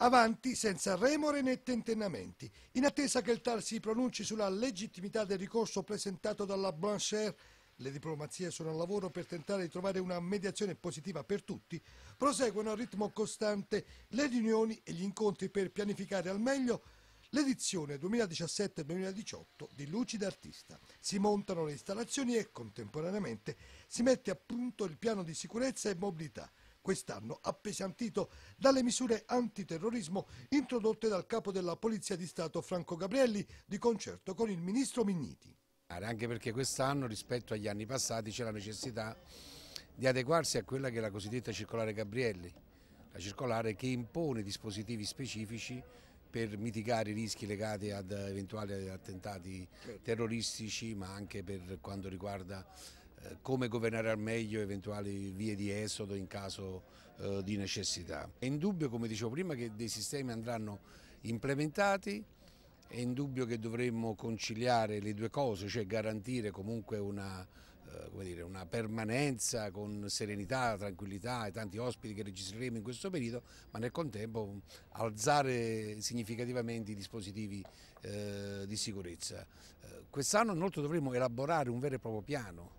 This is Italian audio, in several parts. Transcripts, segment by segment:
avanti senza remore né tentennamenti, in attesa che il TAR si pronunci sulla legittimità del ricorso presentato dalla Blanchère. Le diplomazie sono al lavoro per tentare di trovare una mediazione positiva per tutti. Proseguono a ritmo costante le riunioni e gli incontri per pianificare al meglio l'edizione 2017-2018 di Luci d'Artista. Si montano le installazioni e contemporaneamente si mette a punto il piano di sicurezza e mobilità quest'anno, appesantito dalle misure antiterrorismo introdotte dal capo della Polizia di Stato Franco Gabrielli di concerto con il ministro Minniti. Anche perché quest'anno rispetto agli anni passati c'è la necessità di adeguarsi a quella che è la cosiddetta circolare Gabrielli, la circolare che impone dispositivi specifici per mitigare i rischi legati ad eventuali attentati certo. terroristici ma anche per quanto riguarda eh, come governare al meglio eventuali vie di esodo in caso eh, di necessità. È indubbio, come dicevo prima, che dei sistemi andranno implementati, è indubbio che dovremmo conciliare le due cose, cioè garantire comunque una, eh, dire, una permanenza con serenità, tranquillità e tanti ospiti che registreremo in questo periodo, ma nel contempo mm, alzare significativamente i dispositivi eh, di sicurezza. Quest'anno inoltre dovremo elaborare un vero e proprio piano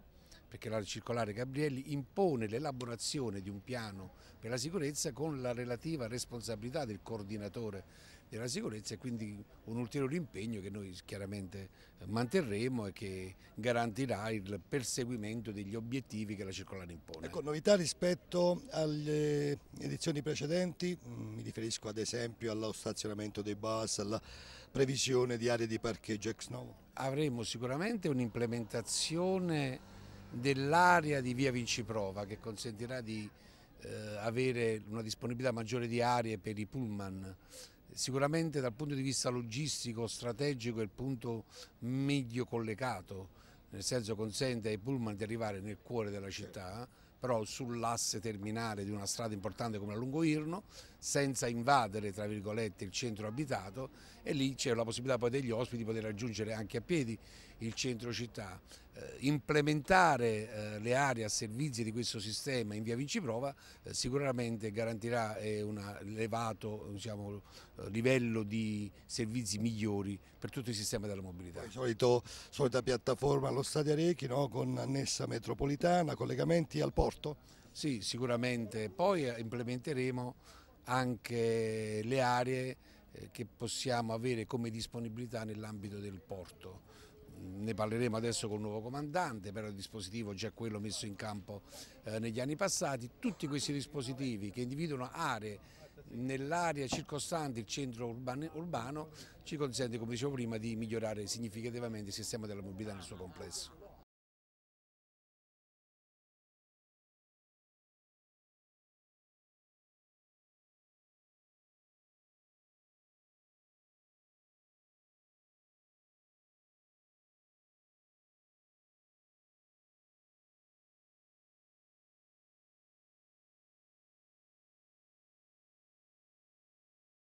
perché la circolare Gabrielli impone l'elaborazione di un piano per la sicurezza con la relativa responsabilità del coordinatore della sicurezza e quindi un ulteriore impegno che noi chiaramente eh, manterremo e che garantirà il perseguimento degli obiettivi che la circolare impone. Ecco, novità rispetto alle edizioni precedenti, mm, mi riferisco ad esempio allo stazionamento dei bus, alla previsione di aree di parcheggio ex novo. Avremo sicuramente un'implementazione dell'area di via Vinciprova che consentirà di eh, avere una disponibilità maggiore di aree per i pullman. Sicuramente dal punto di vista logistico, strategico è il punto meglio collegato, nel senso consente ai pullman di arrivare nel cuore della città, però sull'asse terminale di una strada importante come la Lungo Irno, senza invadere tra virgolette il centro abitato e lì c'è la possibilità poi degli ospiti di poter raggiungere anche a piedi il centro città. Eh, implementare eh, le aree a servizio di questo sistema in via Vinciprova eh, sicuramente garantirà eh, un elevato diciamo, eh, livello di servizi migliori per tutto il sistema della mobilità. Poi, solito, solita piattaforma allo Stadio Arechi no? con annessa metropolitana, collegamenti al porto? Sì, sicuramente. Poi eh, implementeremo anche le aree eh, che possiamo avere come disponibilità nell'ambito del porto. Mm, ne parleremo adesso col nuovo comandante, però il dispositivo è già quello messo in campo eh, negli anni passati. Tutti questi dispositivi che individuano aree nell'area circostante il centro urbano, ci consente, come dicevo prima, di migliorare significativamente il sistema della mobilità nel suo complesso.